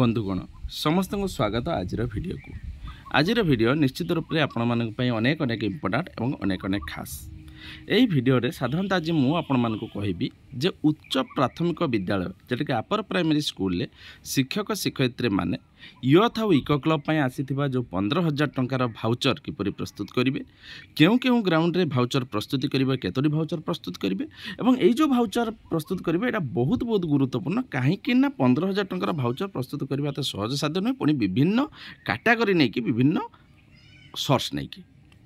ବନ୍ଧୁଗଣ ସମସ୍ତଙ୍କୁ ସ୍ୱାଗତ ଆଜିର ଭିଡ଼ିଓକୁ ଆଜିର ଭିଡ଼ିଓ ନିଶ୍ଚିତ ରୂପରେ ଆପଣମାନଙ୍କ ପାଇଁ ଅନେକ ଅନେକ ଇମ୍ପୋର୍ଟାଣ୍ଟ ଏବଂ ଅନେକ ଅନେକ ଖାସ୍ ଏହି ଭିଡ଼ିଓରେ ସାଧାରଣତଃ ଆଜି ମୁଁ ଆପଣମାନଙ୍କୁ କହିବି ଯେ ଉଚ୍ଚ ପ୍ରାଥମିକ ବିଦ୍ୟାଳୟ ଯେଉଁଟାକି ଆପର୍ ପ୍ରାଇମେରୀ ସ୍କୁଲରେ ଶିକ୍ଷକ ଶିକ୍ଷୟିତ୍ରୀମାନେ ୟୁଥ୍ ଆଉ ଇକୋ କ୍ଲବ୍ ପାଇଁ ଆସିଥିବା ଯେଉଁ ପନ୍ଦର ହଜାର ଟଙ୍କାର ଭାଉଚର କିପରି ପ୍ରସ୍ତୁତ କରିବେ କେଉଁ କେଉଁ ଗ୍ରାଉଣ୍ଡରେ ଭାଉଚର ପ୍ରସ୍ତୁତି କରିବେ କେତୋଟି ଭାଉଚର ପ୍ରସ୍ତୁତ କରିବେ ଏବଂ ଏଇ ଯେଉଁ ଭାଉଚର ପ୍ରସ୍ତୁତ କରିବେ ଏଇଟା ବହୁତ ବହୁତ ଗୁରୁତ୍ୱପୂର୍ଣ୍ଣ କାହିଁକି ନା ପନ୍ଦର ହଜାର ଟଙ୍କାର ଭାଉଚର ପ୍ରସ୍ତୁତ କରିବା ଏତେ ସହଜ ସାଧ୍ୟ ନୁହେଁ ପୁଣି ବିଭିନ୍ନ କାଟାଗୋରୀ ନେଇକି ବିଭିନ୍ନ ସର୍ସ ନେଇକି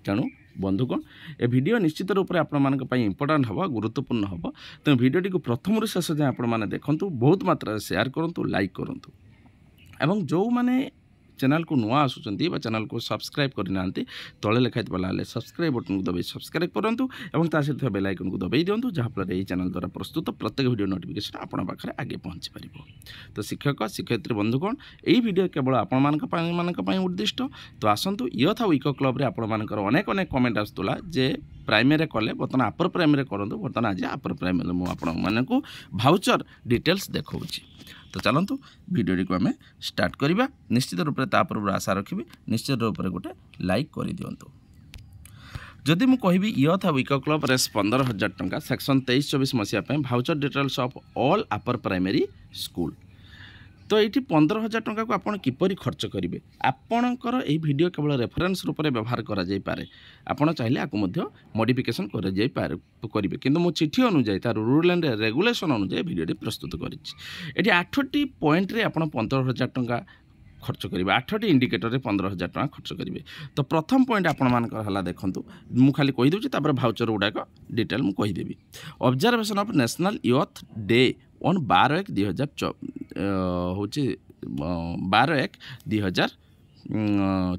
ତେଣୁ ବନ୍ଧୁଗଣ ଏ ଭିଡ଼ିଓ ନିଶ୍ଚିତ ରୂପରେ ଆପଣମାନଙ୍କ ପାଇଁ ଇମ୍ପୋର୍ଟାଣ୍ଟ ହେବ ଗୁରୁତ୍ୱପୂର୍ଣ୍ଣ ହେବ ତେଣୁ ଭିଡ଼ିଓଟିକୁ ପ୍ରଥମରୁ ଶେଷ ଯାଏଁ ଆପଣମାନେ ଦେଖନ୍ତୁ ବହୁତ ମାତ୍ରାରେ ସେୟାର କରନ୍ତୁ ଲାଇକ୍ କରନ୍ତୁ ଏବଂ ଯେଉଁମାନେ ଚ୍ୟାନେଲ୍କୁ ନୂଆ ଆସୁଛନ୍ତି ବା ଚ୍ୟାନେଲ୍କୁ ସବସ୍କ୍ରାଇବ୍ କରିନାହାନ୍ତି ତଳେ ଲେଖାଯାଇଥିବା ହେଲେ ସବସ୍କ୍ରାଇବ୍ ବଟନ୍କୁ ଦବାଇ ସବସ୍କ୍ରାଇବ୍ କରନ୍ତୁ ଏବଂ ତା ସହିତ ବେଲ୍ ଆଇକନ୍କୁ ଦବାଇ ଦିଅନ୍ତୁ ଯାହାଫଳରେ ଏହି ଚ୍ୟାନେଲ୍ ଦ୍ୱାରା ପ୍ରସ୍ତୁତ ପ୍ରତ୍ୟେକ ଭିଡ଼ିଓ ନୋଟିଫିକେସନ୍ ଆପଣଙ୍କ ପାଖରେ ଆଗେ ପହଞ୍ଚିପାରିବ ତ ଶିକ୍ଷକ ଶିକ୍ଷୟିତ୍ରୀ ବନ୍ଧୁଗଣ ଏହି ଭିଡ଼ିଓ କେବଳ ଆପଣମାନଙ୍କ ମାନଙ୍କ ପାଇଁ ଉଦ୍ଦିଷ୍ଟ ତ ଆସନ୍ତୁ ୟଥା ୱିକ କ୍ଲବ୍ରେ ଆପଣମାନଙ୍କର ଅନେକ ଅନେକ କମେଣ୍ଟ ଆସୁଥିଲା ଯେ ପ୍ରାଇମେରୀରେ କଲେ ବର୍ତ୍ତମାନ ଆପର ପ୍ରାଇମେରୀରେ କରନ୍ତୁ ବର୍ତ୍ତମାନ ଆଜି ଆପର ପ୍ରାଇମେରୀରେ ମୁଁ ଆପଣମାନଙ୍କୁ ଭାଉଚର ଡିଟେଲ୍ସ ଦେଖାଉଛି তো ଚାଲନ୍ତୁ ଭିଡ଼ିଓଟିକୁ ଆମେ ଷ୍ଟାର୍ଟ କରିବା ନିଶ୍ଚିତ ରୂପରେ ତା ପୂର୍ବରୁ ଆଶା ରଖିବି ନିଶ୍ଚିତ ରୂପରେ ଗୋଟେ ଲାଇକ୍ କରିଦିଅନ୍ତୁ ଯଦି ମୁଁ କହିବି ଇୟଥ ୱିକ କ୍ଲବ୍ ରେସ୍ ପନ୍ଦର ହଜାର ଟଙ୍କା ସେକ୍ସନ୍ ତେଇଶ ଚବିଶ ମସିହା ପାଇଁ voucher details of all upper primary school তো ଏଇଠି ପନ୍ଦର ହଜାର ଟଙ୍କାକୁ ଆପଣ କିପରି ଖର୍ଚ୍ଚ କରିବେ ଆପଣଙ୍କର ଏହି ଭିଡ଼ିଓ କେବଳ ରେଫରେନ୍ସ ରୂପରେ ବ୍ୟବହାର କରାଯାଇପାରେ ଆପଣ ଚାହିଁଲେ ଆକୁ ମଧ୍ୟ ମଡ଼ିଫିକେସନ୍ କରାଯାଇପାରେ କରିବେ କିନ୍ତୁ ମୁଁ ଚିଠି ଅନୁଯାୟୀ ତା'ର ରୁଲ୍ ଆଣ୍ଡ ରେଗୁଲେସନ୍ ଅନୁଯାୟୀ ଭିଡ଼ିଓଟି ପ୍ରସ୍ତୁତ କରିଛି ଏଠି ଆଠଟି ପଏଣ୍ଟରେ ଆପଣ ପନ୍ଦର ହଜାର ଟଙ୍କା খরচ করবে আঠটি ইন্ডিকেটরে পনেরো হাজার টাকা খরচ করবে তো প্রথম পয়েন্ট আপনার হল দেখুন মু খালি কইদেছি তাপরে ভাউচর গুড়াক ডিটেল মু কইদেবি observation of national youth day on বার এক দুই হাজার হচ্ছে বার এক দুই হাজার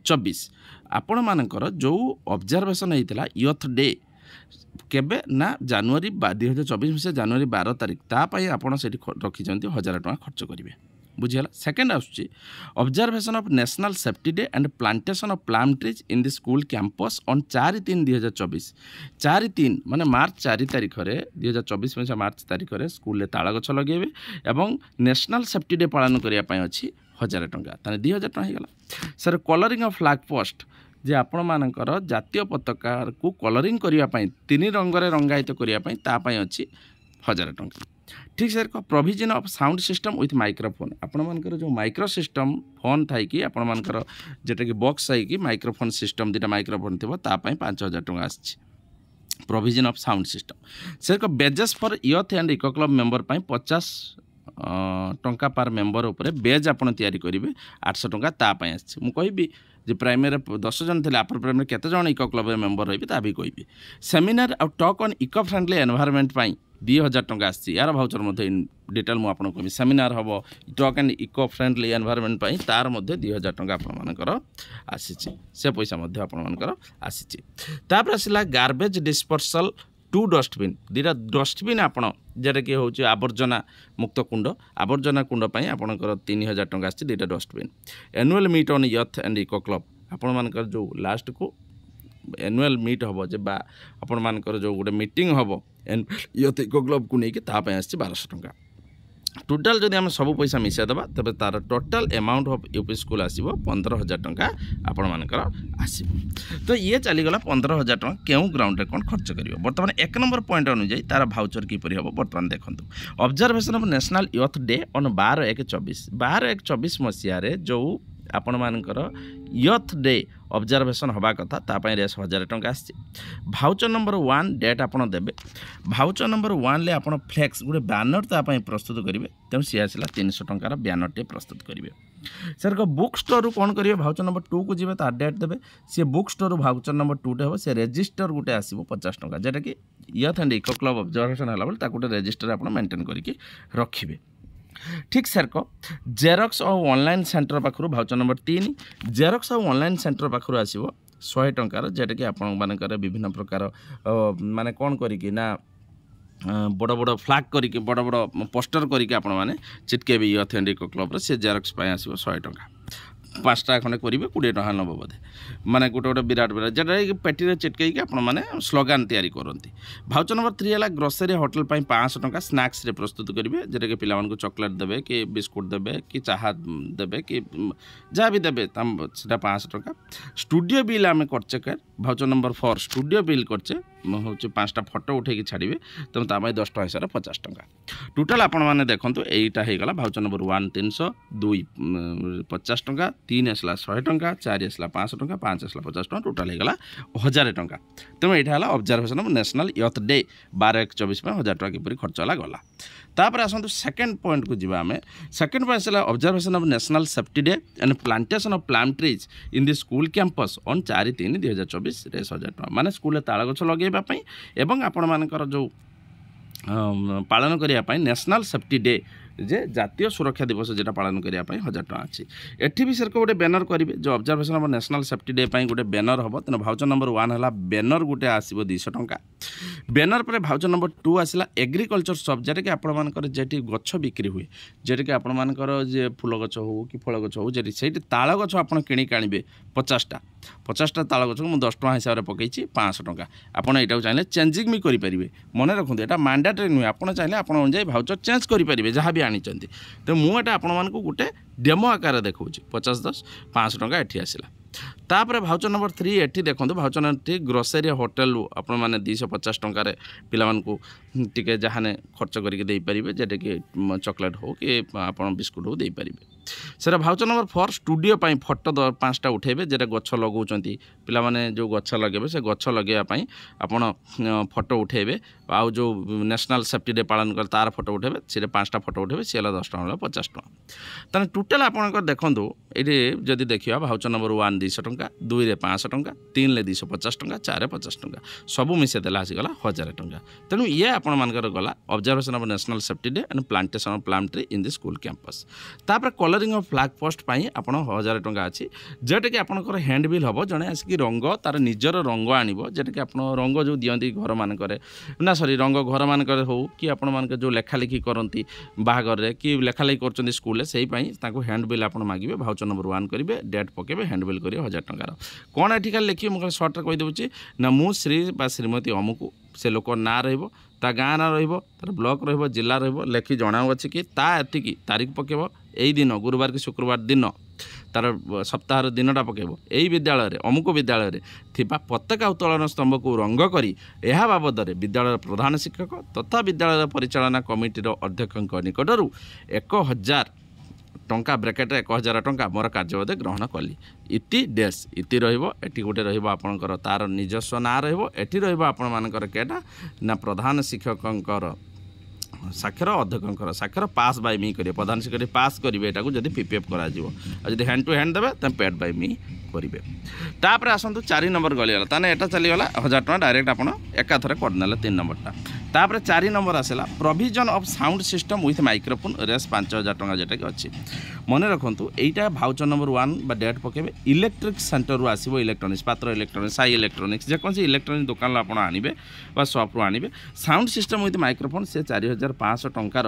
চবিশ ଆପଣମାନଙ୍କର ଯେଉଁ ଅବଜର୍ଭେସନ୍ ହେଇଥିଲା ୟଥ୍ ଡେ କେବେ ନା ଜାନୁଆରୀ ଦୁଇ ହଜାର ଚବିଶ ମସିହା ଜାନୁଆରୀ ବାର ତାରିଖ ତା ପାଇଁ ଆପଣ ସେଠି ରଖିଛନ୍ତି ହଜାର ଟଙ୍କା ଖର୍ଚ୍ଚ କରିବେ বুঝিগলা সেকেন্ড আসুচি observation of national safety day and plantation of plum trees in the school campus on চারি তিন দুই হাজার চবিশ চারি তিন মানে মার্চ চারি তারিখে দুই হাজার চবিশ মশা মার্চ তারিখে স্কুলে তাড় গছ লগাইবে এবং ন্যাশনাল সেফটি ডে পালন করা অছি হাজার টঙ্কা তাহলে দুই হাজার টঙ্কা হয়ে গেল sir colouring of flag post যে আপনার ଜାତୀୟ ପତାକାକୁ କଲରିଂ କରିବା ପାଇଁ ତିନି ରଙ୍ଗରେ ରଙ୍ଗାୟିତ କରିବା ପାଇଁ ତା ପାଇଁ ଅଛି ঠিক ସାର୍ ଏକ provision of sound system with microphone ଆପଣମାନଙ୍କର ଯେଉଁ ମାଇକ୍ରୋ ସିଷ୍ଟମ୍ ଫୋନ୍ ଥାଇକି ଆପଣମାନଙ୍କର ଯେଉଁଟାକି ବକ୍ସ ଥାଇକି ମାଇକ୍ରୋଫୋନ୍ ସିଷ୍ଟମ୍ ଦୁଇଟା ମାଇକ୍ରୋଫୋନ୍ ଥିବ ତା ପାଇଁ ପାଞ୍ଚ ହଜାର ଟଙ୍କା ଆସିଛି ପ୍ରୋଭିଜନ୍ ଅଫ୍ ସାଉଣ୍ଡ ସିଷ୍ଟମ୍ ସେ ଏକ badges for youth and eco club member ପାଇଁ ପଚାଶ ଟଙ୍କା ପାର୍ ମେମ୍ବର ଉପରେ ବେଜ୍ ଆପଣ ତିଆରି କରିବେ ଆଠଶହ ଟଙ୍କା ତା ପାଇଁ ଆସିଛି ମୁଁ କହିବି ଯେ ପ୍ରାଇମେରୀ ଦଶ ଜଣ ଥିଲେ ଆପର ପ୍ରାଇମେରୀ କେତେ ଜଣ ଇକୋ କ୍ଲବ୍ର ମେମ୍ବର ରହିବେ ତା ବି କହିବି ସେମିନାର ଆଉ talk on eco friendly environment ପାଇଁ ଦୁଇ ହଜାର ଟଙ୍କା ଆସିଛି ଏହାର ଭାଉଚର ମଧ୍ୟ ଡିଟେଲ୍ ମୁଁ ଆପଣଙ୍କୁ କହିବି ସେମିନାର ହେବ talk and eco friendly environment ପାଇଁ ତା'ର ମଧ୍ୟ ଦୁଇ ହଜାର ଟଙ୍କା ଆପଣମାନଙ୍କର ଆସିଛି ସେ ପଇସା ମଧ୍ୟ ଆପଣମାନଙ୍କର ଆସିଛି ତାପରେ ଆସିଲା ଗାର୍ବେଜ୍ ଡିସ୍ପର୍ସଲ୍ টু ডস্টবিন দুইটা ডস্টবিন যেটা কি হচ্ছে আবর্জনা মুক্ত কুণ্ড আবর্জনা কুণ্ড পাই আপনার তিন হাজার টাকা আসছে দুইটা dustbin annual meet on youth and eco club আপনার মানুষ যে লাস্টকু এনুয়াল মিট হব যে বা আপনার যে গোটে মিটিং হব ଏଣ୍ଡ ୟଥ ଇକୋଗ୍ଲୋଭକୁ ନେଇକି ତା ପାଇଁ ଆସିଛି ବାରଶହ ଟଙ୍କା ଟୋଟାଲ୍ ଯଦି ଆମେ ସବୁ ପଇସା ମିଶାଇଦେବା ତେବେ ତା'ର total amount of U P school ଆସିବ ପନ୍ଦର ହଜାର ଟଙ୍କା ଆପଣମାନଙ୍କର ଆସିବ ତ ଇଏ ଚାଲିଗଲା ପନ୍ଦର ହଜାର ଟଙ୍କା କେଉଁ ଗ୍ରାଉଣ୍ଡରେ କ'ଣ ଖର୍ଚ୍ଚ କରିବ ବର୍ତ୍ତମାନ ଏକ ନମ୍ବର ପଏଣ୍ଟ ଅନୁଯାୟୀ ତା'ର ଭାଉଚର କିପରି ହେବ ବର୍ତ୍ତମାନ ଦେଖନ୍ତୁ observation of national youth day on ବାର ଏକ ଚବିଶ ବାର ଏକ ଚବିଶ ମସିହାରେ ଯେଉଁ ଆପଣମାନଙ୍କର ୟଥ୍ ଡେ ଅବଜର୍ଭେସନ୍ ହେବା କଥା ତା ପାଇଁ ରେସ୍ ହଜାରେ ଟଙ୍କା ଆସିଛି ଭାଉଚର ନମ୍ବର ୱାନ୍ ଡେଟ୍ ଆପଣ ଦେବେ ଭାଉଚର ନମ୍ବର ୱାନ୍ରେ ଆପଣ ଫ୍ଲେକ୍ସ ଗୋଟେ ବ୍ୟାନର ତା ପାଇଁ ପ୍ରସ୍ତୁତ କରିବେ ତେଣୁ ସିଏ ଆସିଲା ତିନିଶହ ଟଙ୍କାର ବ୍ୟାନରଟିଏ ପ୍ରସ୍ତୁତ କରିବେ ସାର୍ ବୁକ୍ ଷ୍ଟୋରରୁ କ'ଣ କରିବେ ଭାଉଚର ନମ୍ବର ଟୁକୁ ଯିବେ ତା ଡେଟ୍ ଦେବେ ସିଏ ବୁକ୍ ଷ୍ଟୋରରୁ ଭାଉଚର ନମ୍ବର ଟୁଟେ ହେବ ସେ ରେଜିଷ୍ଟର ଗୋଟେ ଆସିବ ପଚାଶ ଟଙ୍କା ଯେଉଁଟାକି youth and eco club observation ହେଲା ବେଳେ ତାକୁ ଗୋଟେ ରେଜିଷ୍ଟର ଆପଣ ମେଣ୍ଟେନ୍ କରିକି ରଖିବେ ठिक सर्क जेरक्स आउँ अनल सेन्टर पाखु भाउच नम्बर जेरक्स जेक्स आउनल सेन्टर पाखु आसेटा कि करे विभिन्न प्रकार मक बड बड फ्लाग बड बड पोस्टर आपन माने चिटके जेरक्स अथेन्टिक आसीबो 100 टका পাঁচ টাকা খণ্ডে করবে কোড়িয়ে টাকা নেব বোধে মানে গোটে গোটে বিরাট বিরাট যেটা পেটিরে চিটকাইকি আপনার স্লোগান তৈরি করতে ভাউচ নম্বর থ্রি হল গ্রোসেরি হোটেল পাঁচশো টাকা স্নাক্সরে প্রস্তুত করবে যেটাকি পিলা চকলেট দেবে কি বিস্কুট দেবে কি চাহা দেবে কি যা বি দেবে সেটা পাঁচশো টাকা স্টুডিও বিল আমি করছে কার ভাউচ নম্বর ফোর স্টুডিও বিল করছে হচ্ছে পাঁচটা ফটো উঠেকি ছাড়বে তেমন তা দশ টাকা হিসাবে পচাশ টাকা টোটাল আপনার দেখুন এইটা হয়ে গলা ভাউচ নম্বর ওয়ান তিনশো দুই পচাশ টাকা তিন আসলা শহে টঙ্কা চারি আসলা পাঁচশহ টঙ্কা পাঁচ আসলা পচাশ টঙ্কা টোটাল হয়েগলা হাজার টঙ্কা তেমন এইটা হল observation of national youth day বার এক চবিশ হাজার টঙ্কা কিপর খরচ হল গলা তাপরে আসন্তু সেকেন্ড পয়েন্ট কু যা আমি সেকেন্ড পয়েন্ট আসলে observation of national safety day and plantation of plum trees in the school campus on চারি তিন দুই হাজার চবিশে হাজার টঙ্কা মানে স্কুলে তাল গছ লগাইবা এবং আপনার যে পালন করা ন্যাশনাল সেফটি ডে যে জাতীয় সুরক্ষা দিবস যেটা পালন করা হাজার টাকা আছে এটি বি সেরকম গোটে ব্যানর করবে যে অবজরভেসন আমার ন্যাশনাল সেফটি ডে গোটে ব্যানর হব তেমন ভাউচর নম্বর ওয়ান হল ব্যানর গোটে আসব দুইশ টাকা ব্যানর পরে ভাউচর নম্বর টু আসলা এগ্রিকলচর সপ যেটাকি আপনার যেটি গছ বিক্রি হুয়ে যেটাকি আপনার যে ফুল গছ হো কি ফল গছ হো যেটি সেইটি তাল গছ আপনার কিনিকি আনবে পচাশটা পচাশটা তাল গছ মু দশ টাকা হিসাবে পকাইছি পাঁচশো টাকা আপনার এটাও চাইলে চেঞ্জিং বি করে মনে রাখুন এটা ম্যান্ডাটরি নুহে আপনার চাইলে আপনার অনুযায়ী ভাউচর চেঞ্জ করে যা বি আনিছেন তো মু এটা আপনার গোটে ডেমো আকারে দেখছি পচাশ দশ পাঁচশো টাকা এটি আসলা ତାପରେ ଭାଉଚର ନମ୍ବର ଥ୍ରୀ ଏଠି ଦେଖନ୍ତୁ ଭାଉଚର ନମ୍ବର ଥ୍ରୀ ଗ୍ରୋସେରୀ ହୋଟେଲରୁ ଆପଣମାନେ ଦୁଇଶହ ପଚାଶ ଟଙ୍କାରେ ପିଲାମାନଙ୍କୁ ଟିକେ ଯାହାନେ ଖର୍ଚ୍ଚ କରିକି ଦେଇପାରିବେ ଯେଉଁଟାକି ଚକୋଲେଟ୍ ହେଉ କି ଆପଣ ବିସ୍କୁଟ୍ ହେଉ ଦେଇପାରିବେ ସେଟା ଭାଉଚର ନମ୍ବର ଫୋର୍ ଷ୍ଟୁଡ଼ିଓ ପାଇଁ ଫଟୋ ପାଞ୍ଚଟା ଉଠାଇବେ ଯେଉଁଟା ଗଛ ଲଗାଉଛନ୍ତି ପିଲାମାନେ ଯେଉଁ ଗଛ ଲଗାଇବେ ସେ ଗଛ ଲଗାଇବା ପାଇଁ ଆପଣ ଫଟୋ ଉଠାଇବେ ଆଉ ଯେଉଁ ନ୍ୟାସନାଲ୍ ସେଫ୍ଟି ଡେ ପାଳନ କଲେ ତାର ଫଟୋ ଉଠାଇବେ ସେଟା ପାଞ୍ଚଟା ଫଟୋ ଉଠାଇବେ ସିଏ ହେଲା ଦଶ ଟଙ୍କା ହେଲା ପଚାଶ ଟଙ୍କା ତାହେଲେ ଟୋଟାଲ୍ ଆପଣଙ୍କର ଦେଖନ୍ତୁ ଏଇଠି ଯଦି ଦେଖିବା ଭାଉଚର ନମ୍ବର ୱାନ୍ दुईश टा दुईरे पाँशह टा तीन दुईश पचास टा चार पचास टा सब मिशे देला आसगला हजार टा तेणु ये आपर गला observation of national safety day and plantation of plant tree in the school campus तापर कलरिंग अफ फ्लाग पोस्ट आप हजार टा अच्छी जोटा कि आपंकर हैंडबिल हम जड़े आसिक रंग तार निजर रंग आनब कि आप रंग जो दिखती घर मानक ना सरी रंग घर मानक हो कि आपण जो लेखालेखी करती बाहर कि लेखालेखी कर स्कूल से हैंडबिल आप मागे भाउच नंबर वन करेंगे डेट पकेबे हैंडबिल कर କରିବ ହଜାର ଟଙ୍କାର କ'ଣ ଏଠିକାର ଲେଖିବେ ମୁଁ କହିଲେ ସର୍ଟରେ କହିଦେଉଛି ନା ମୁଁ ଶ୍ରୀ ବା ଶ୍ରୀମତୀ ଅମୁକୁ ସେ ଲୋକ ନାଁ ରହିବ ତା ଗାଁ ନାଁ ରହିବ ତା'ର ବ୍ଲକ୍ ରହିବ ଜିଲ୍ଲା ରହିବ ଲେଖି ଜଣାଉ ଅଛି କି ତା ଏତିକି ତାରିଖ ପକାଇବ ଏଇ ଦିନ ଗୁରୁବାର କି ଶୁକ୍ରବାର ଦିନ ତା'ର ସପ୍ତାହର ଦିନଟା ପକାଇବ ଏଇ ବିଦ୍ୟାଳୟରେ ଅମୁକ ବିଦ୍ୟାଳୟରେ ଥିବା ପତାକା ଉତ୍ତୋଳନ ସ୍ତମ୍ଭକୁ ରଙ୍ଗ କରି ଏହା ବାବଦରେ ବିଦ୍ୟାଳୟର ପ୍ରଧାନ ଶିକ୍ଷକ ତଥା ବିଦ୍ୟାଳୟର ପରିଚାଳନା କମିଟିର ଅଧ୍ୟକ୍ଷଙ୍କ ନିକଟରୁ ଏକ ହଜାର ଟଙ୍କା ବ୍ରାକେଟ୍ରେ ଏକ ହଜାର ଟଙ୍କା ମୋର କାର୍ଯ୍ୟବଦେ ଗ୍ରହଣ କଲି ଇତି ଡ୍ୟାସ୍ ଇତି ରହିବ ଏଠି ଗୋଟେ ରହିବ ଆପଣଙ୍କର ତା'ର ନିଜସ୍ୱ ନାଁ ରହିବ ଏଠି ରହିବ ଆପଣମାନଙ୍କର କେଟା ନା ପ୍ରଧାନ ଶିକ୍ଷକଙ୍କର স্বাক্ষর অধ্যক্ষঙ্কর স্বাক্ষর পাস বাই মি করবে প্রধান শিক্ষক পাস করবে এটা যদি পিপিএফ করা আর যদি হ্যান্ড টু হ্যান্ড দেবে তাহলে প্যাড বাই মি করবে তাপরে আসন্তু চারি নম্বর গলিগলা তাহলে এটা চালগলা হাজার টাকা ডাইরেক্ট আপনার একাথরে করেদেলে তিন নম্বরটা তাপরে চারি নম্বর আসলা provision of sound system with microphone রেস পাঁচ হাজার টাকা যেটাকি অছি মনে রাখতু এইটা ভাউচর নম্বর ওয়ান বা ডেট পকাইবে ইলেকট্রিক সেন্টরু আসব ইলেকট্রোনিক্স পাত্র ইলেকট্রোনিক্স সাই ইলেকট্রোনিক্স যেকোন ইলেকট্রোনিক্স দোকানରୁ ଆପଣ ଆଣିବେ ବା ସପ୍ରୁ ଆଣିବେ ସାଉଣ୍ଡ ସିଷ୍ଟମ୍ ୱିଥ୍ ମାଇକ୍ରୋଫୋନ୍ ସେ ଚାରି ହଜାର ପାଞ୍ଚଶହ ଟଙ୍କାର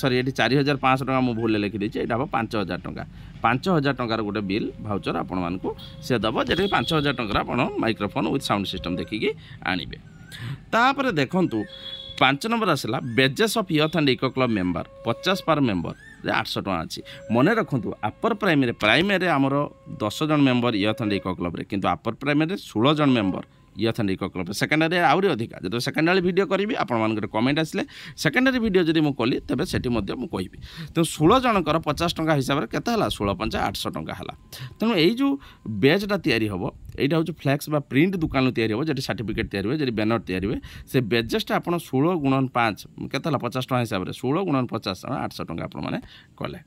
ସରି ଏଠି ଚାରି ହଜାର ପାଞ୍ଚଶହ ଟଙ୍କା ମୁଁ ଭୁଲରେ ଲେଖିଦେଇଛି ଏଇଟା ହେବ ପାଞ୍ଚ ହଜାର ଟଙ୍କା ପାଞ୍ଚ ହଜାର ଟଙ୍କାର ଗୋଟେ ବିଲ୍ ଭାଉଚର ଆପଣମାନଙ୍କୁ ସେ ଦେବ ଯେଉଁଟାକି ପାଞ୍ଚ ହଜାର ଟଙ୍କାର ଆପଣ ମାଇକ୍ରୋଫୋନ୍ ୱିଥ୍ ସାଉଣ୍ଡ ସିଷ୍ଟମ୍ ଦେଖିକି ଆଣିବେ ତାପରେ ଦେଖନ୍ତୁ ପାଞ୍ଚ ନମ୍ବର ଆସିଲା badges of youth and eco club member ପଚାଶ ପାର ମେମ୍ବରରେ ଆଠଶହ ଟଙ୍କା ଅଛି ମନେ ରଖନ୍ତୁ ଆପର ପ୍ରାଇମେରୀ ପ୍ରାଇମେରୀରେ ଆମର ଦଶ ଜଣ ମେମ୍ବର ୟଥ୍ ଆଣ୍ଡ ଇକୋ କ୍ଲବ୍ରେ କିନ୍ତୁ ଆପର ପ୍ରାଇମେରୀରେ ଷୋହଳ ଜଣ ମେମ୍ବର यथानिक क्लब सेकेंडारी आहरी अधिका जो सेकेंडारी भिड करी आपण कमेंट आसे सेकेंडारी भिड जदि मुझे तेज से कहि तेणु षोल जनकर पचास टाँग हिसाब से केत षोल पंचा आठश टाँग है तेणु यही जो बेजटा या हम এইটা হচ্ছে ফ্ল্যাক্স বা প্রিন্ট দোকান তৈরি হব যেটি সার্টিফিকেট তৈরি হবে যেটি ব্যানর তৈরি হবে সে বেজেসটা আপনার ষোল গুণন পাঁচ কেতে হল পচাশ টাকা হিসাবে ষোল গুণন পচাশ টাকা আটশো টাকা আপনার কলে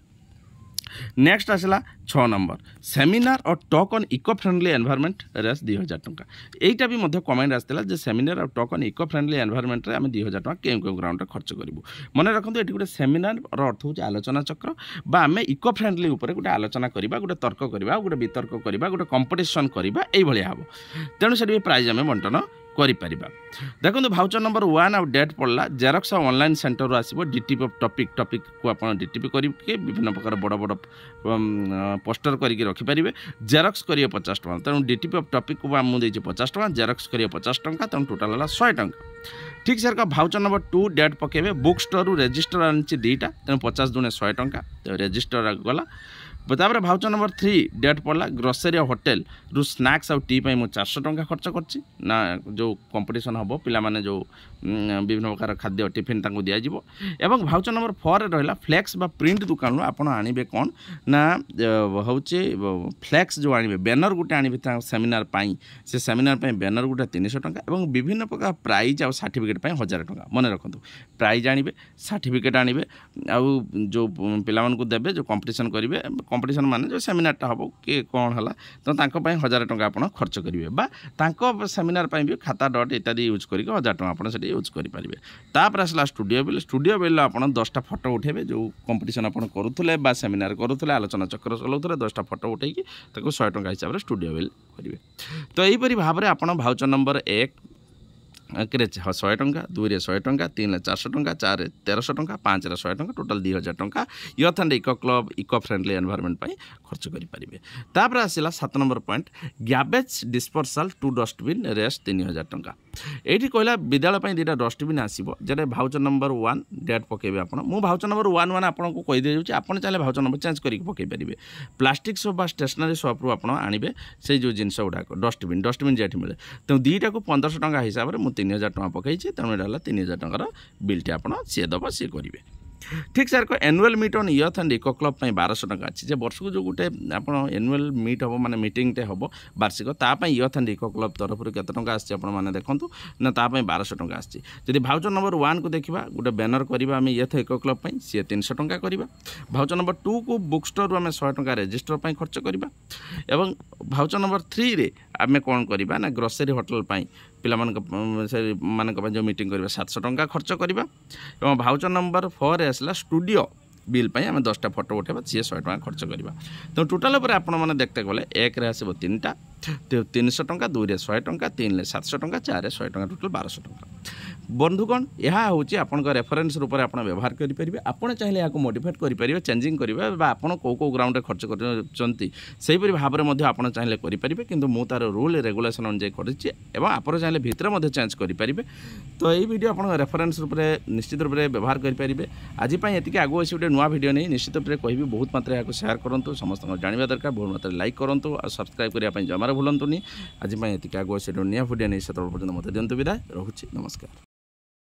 नेक्स्ट आसला छः नंबर सेमिनार और talk on eco friendly environment रेस दुई हजार टाँचा यहीटा भी कमेंट आसला जे सेमिनार और talk on eco friendly environment में दुई हजार टाँग क्यों क्यों ग्राउंड खर्च करूँ मन रखुद ये गोटे सेमिनार अर्थ हूँ आलोचना चक्र बा आम इको फ्रेंडली गोटे आलोचना करवा गोटे तर्क करवा गोटे वितर्क करवा गोटे कंपिटिशन करवा ये हम तेणु से प्राइज आम बंटन କରିପାରିବା ଦେଖନ୍ତୁ ଭାଉଚର ନମ୍ବର ୱାନ୍ ଆଉ ଡେଟ୍ ପଡ଼ିଲା ଜେରକ୍ସ ଆଉ ଅନଲାଇନ୍ ସେଣ୍ଟରରୁ ଆସିବ ଡିଟିପି ଟପିକ୍ ଟପିକ୍କୁ ଆପଣ ଡିଟିପି କରିକି ବିଭିନ୍ନ ପ୍ରକାର ବଡ଼ ବଡ଼ ପୋଷ୍ଟର କରିକି ରଖିପାରିବେ ଜେରକ୍ସ କରିବେ ପଚାଶ ଟଙ୍କା ତେଣୁ ଡିଟିପି ଅଫ୍ ଟପିକ୍କୁ ମୁଁ ଦେଇଛି ପଚାଶ ଟଙ୍କା ଜେରକ୍ସ କରିବେ ପଚାଶ ଟଙ୍କା ତେଣୁ ଟୋଟାଲ୍ ହେଲା ଶହେ ଟଙ୍କା ଠିକ୍ sir voucher number two date ପକାଇବେ ବୁକ୍ ଷ୍ଟୋରରୁ ରେଜିଷ୍ଟର ଆଣିଛି ଦୁଇଟା ତେଣୁ ପଚାଶ ଦୁଣେ ଶହେ ଟଙ୍କା ରେଜିଷ୍ଟର ଗଲା ତାପରେ ଭାଉଚ ନମ୍ବର ଥ୍ରୀ ଡେଟ୍ ପଡ଼ିଲା ଗ୍ରୋସରୀ ଆଉ ହୋଟେଲ୍ରୁ ସ୍ନାକ୍ସ ଆଉ ଟି ପାଇଁ ମୁଁ ଚାରିଶହ ଟଙ୍କା ଖର୍ଚ୍ଚ କରିଛି ନା ଯେଉଁ କମ୍ପିଟିସନ୍ ହେବ ପିଲାମାନେ ଯେଉଁ ବିଭିନ୍ନ ପ୍ରକାର ଖାଦ୍ୟ ଟିଫିନ୍ ତାଙ୍କୁ ଦିଆଯିବ ଏବଂ ଭାଉଚ ନମ୍ବର ଫୋର୍ରେ ରହିଲା ଫ୍ଲେକ୍ସ ବା ପ୍ରିଣ୍ଟ ଦୋକାନରୁ ଆପଣ ଆଣିବେ କ'ଣ ନା ହେଉଛି ଫ୍ଲେକ୍ସ ଯେଉଁ ଆଣିବେ ବ୍ୟାନର୍ ଗୋଟେ ଆଣିବେ ତାଙ୍କ ସେମିନାର ପାଇଁ ସେ ସେମିନାର ପାଇଁ ବ୍ୟାନର୍ ଗୋଟେ ତିନିଶହ ଟଙ୍କା ଏବଂ ବିଭିନ୍ନ ପ୍ରକାର ପ୍ରାଇଜ୍ ଆଉ ସାର୍ଟିଫିକେଟ୍ ପାଇଁ ହଜାର ଟଙ୍କା ମନେ ରଖନ୍ତୁ ପ୍ରାଇଜ୍ ଆଣିବେ ସାର୍ଟିଫିକେଟ୍ ଆଣିବେ ଆଉ ଯେଉଁ ପିଲାମାନଙ୍କୁ ଦେବେ ଯେଉଁ କମ୍ପିଟିସନ୍ କରିବେ কম্পিটিশন মানে যে সেমিনারটা হব কে କ'ଣ ହେଲା ତ ତାଙ୍କ ପାଇଁ ହଜାର ଟଙ୍କା ଆପଣ ଖର୍ଚ୍ଚ କରିବେ ବା ତାଙ୍କ ସେମିନାର ପାଇଁ ବି ଖାତା ଡଟ୍ ଇତ୍ୟାଦି ୟୁଜ୍ କରିକି ହଜାର ଟଙ୍କା ଆପଣ ସେଠି ୟୁଜ୍ କରିପାରିବେ ତାପରେ ଆସିଲା ଷ୍ଟୁଡ଼ିଓ ବିଲ୍ ଷ୍ଟୁଡ଼ିଓ ବିଲ୍ର ଆପଣ ଦଶଟା ଫଟୋ ଉଠାଇବେ ଯେଉଁ କମ୍ପିଟିସନ୍ ଆପଣ କରୁଥିଲେ ବା ସେମିନାର କରୁଥିଲେ ଆଲୋଚନା ଚକ୍ର ଚଲାଉଥିଲେ ଦଶଟା ଫଟୋ ଉଠାଇକି ତାକୁ ଶହେ ଟଙ୍କା ହିସାବରେ ଷ୍ଟୁଡ଼ିଓ ବିଲ୍ କରିବେ ତ ଏହିପରି ଭାବରେ ଆପଣ ଭାଉଚର ନମ୍ବର ଏକ আঁকড়ে ଶହେ ଟଙ୍କା ଦୁଇରେ ଶହେ ଟଙ୍କା ତିନିରେ ଚାରିଶହ ଟଙ୍କା ଚାରିରେ ତେରଶହ ଟଙ୍କା ପାଞ୍ଚରେ ଶହେ ଟଙ୍କା ଟୋଟାଲ୍ ଦୁଇ ହଜାର ଟଙ୍କା youth and eco club eco friendly environment ପାଇଁ ଖର୍ଚ୍ଚ କରିପାରିବେ ତାପରେ ଆସିଲା ସାତ ନମ୍ବର point garbage disposal to dustbin rest ତିନି ହଜାର ଟଙ୍କା ଏଇଠି କହିଲା ବିଦ୍ୟାଳୟ ପାଇଁ ଦୁଇଟା ଡଷ୍ଟବିନ୍ ଆସିବ ଯେଉଁଟା ଭାଉଚ ନମ୍ବର ୱାନ୍ ଡେଟ୍ ପକାଇବେ ଆପଣ ମୁଁ ଭାଉଚ ନମ୍ବର ୱାନ୍ ୱାନ୍ ଆପଣଙ୍କୁ କହିଦେଉଛି ଆପଣ ଚାହିଁଲେ ଭାଉଚ ନମ୍ବର ଚେଞ୍ଜ କରିକି ପକାଇ ପାରିବେ ପ୍ଲାଷ୍ଟିକ୍ ସପ୍ ବା ଷ୍ଟେସନାରୀ ସପ୍ରୁ ଆପଣ ଆଣିବେ ସେଇ ଯେଉଁ ଜିନିଷ ଗୁଡ଼ାକ ଡଷ୍ଟବିନ୍ ଡଷ୍ଟବିନ୍ ଯେଉଁଠି ମିଳେ ତେଣୁ ଦୁଇଟାକୁ ପନ୍ଦରଶହ ଟଙ୍କା ହିସାବରେ ମୁଁ ତିନି ହଜାର ଟଙ୍କା ପକାଇଛି ତେଣୁ ଏଇଟା ହେଲା ତିନି ହଜାର ଟଙ୍କାର ବିଲ୍ଟି ଆପଣ ସିଏ ଦେବ ସିଏ କରିବେ ଠିକ୍ sir annual meet on youth and eco club ପାଇଁ ବାରଶହ ଟଙ୍କା ଅଛି ଯେ ବର୍ଷକୁ ଯେଉଁ ଗୋଟେ ଆପଣ ଆନୁଆଲ୍ ମିଟ୍ ହେବ ମାନେ ମିଟିଂଟେ ହେବ ବାର୍ଷିକ ତା ପାଇଁ ୟଥ୍ ଆଣ୍ଡ ଇକୋ କ୍ଲବ୍ ତରଫରୁ କେତେ ଟଙ୍କା ଆସିଛି ଆପଣମାନେ ଦେଖନ୍ତୁ ନା ତା ପାଇଁ ବାରଶହ ଟଙ୍କା ଆସିଛି ଯଦି ଭାଉଚର ନମ୍ବର ୱାନ୍କୁ ଦେଖିବା ଗୋଟେ ବ୍ୟାନର୍ କରିବା ଆମେ ୟଥ୍ ଇକୋ କ୍ଲବ୍ ପାଇଁ ସିଏ ତିନିଶହ ଟଙ୍କା କରିବା ଭାଉଚର ନମ୍ବର ଟୁକୁ ବୁକ୍ ଷ୍ଟୋର୍ରୁ ଆମେ ଶହେ ଟଙ୍କା ରେଜିଷ୍ଟର ପାଇଁ ଖର୍ଚ୍ଚ କରିବା ଏବଂ ଭାଉଚର ନମ୍ବର ଥ୍ରୀରେ ଆମେ କ'ଣ କରିବା ନା ଗ୍ରୋସରୀ ହୋଟେଲ୍ ପାଇଁ ପିଲାମାନଙ୍କ ସେମାନଙ୍କ ପାଇଁ ଯେଉଁ ମିଟିଂ କରିବା ସାତଶହ ଟଙ୍କା ଖର୍ଚ୍ଚ କରିବା ଏବଂ ଭାଉଚ ନମ୍ବର ଫୋର୍ରେ ଆସିଲା ଷ୍ଟୁଡ଼ିଓ ବିଲ୍ ପାଇଁ ଆମେ ଦଶଟା ଫଟୋ ଉଠାଇବା ସିଏ ଶହେ ଟଙ୍କା ଖର୍ଚ୍ଚ କରିବା ତେଣୁ ଟୋଟାଲ୍ ଉପରେ ଆପଣମାନେ ଦେଖତେ ଗଲେ ଏକରେ ଆସିବ ତିନିଟା ତିନିଶହ ଟଙ୍କା ଦୁଇରେ ଶହେ ଟଙ୍କା ତିନିରେ ସାତଶହ ଟଙ୍କା ଚାରିରେ ଶହେ ଟଙ୍କା ଟୋଟାଲ୍ ବାରଶହ ଟଙ୍କା ବନ୍ଧୁଗଣ ଏହା ହେଉଛି ଆପଣଙ୍କ ରେଫରେନ୍ସ ରୂପରେ ଆପଣ ବ୍ୟବହାର କରିପାରିବେ ଆପଣ ଚାହିଁଲେ ଏହାକୁ ମୋଡିଫାଇଡ଼ କରିପାରିବେ ଚେଞ୍ଜିଂ କରିବେ ବା ଆପଣ କେଉଁ କେଉଁ ଗ୍ରାଉଣ୍ଡରେ ଖର୍ଚ୍ଚ କରିଛନ୍ତି ସେହିପରି ଭାବରେ ମଧ୍ୟ ଆପଣ ଚାହିଁଲେ କରିପାରିବେ କିନ୍ତୁ ମୁଁ ତା'ର ରୁଲ୍ ରେଗୁଲେସନ୍ ଅନୁଯାୟୀ କରିଛି ଏବଂ ଆପଣ ଚାହିଁଲେ ଭିତରେ ମଧ୍ୟ ଚେଞ୍ଜ କରିପାରିବେ ତ ଏହି ଭିଡ଼ିଓ ଆପଣ ରେଫରେନ୍ସ ରୂପରେ ନିଶ୍ଚିତ ରୂପରେ ବ୍ୟବହାର କରିପାରିବେ ଆଜି ପାଇଁ ଏତିକି ଆଗକୁ ଅଛି ଗୋଟେ ନୂଆ ଭିଡ଼ିଓ ନେଇ ନିଶ୍ଚିତ ରୂପରେ କହିବି ବହୁତ ମାତ୍ରାରେ ଏହାକୁ ସେୟାର କରନ୍ତୁ ସମସ୍ତଙ୍କ ଜାଣିବା ଦରକାର ବହୁତ ମାତ୍ରାରେ ଲାଇକ୍ କରନ୍ତୁ ଆଉ ସବସ୍କ୍ରାଇବ୍ କରିବା ପାଇଁ ଜମାରୁ ଭୁଲନ୍ତୁନି ଆଜି ପାଇଁ ଏତିକି ଆଗୁଆ ସେଠୁ ନିଆଁ ଫୁଟିଆ ନେଇ ସେତେବେଳେ ପର୍ଯ୍ୟନ୍ତ ମୋତେ ଦିଅନ୍ତୁ ବିଦାୟ ରହୁଛି ନମସ୍କାର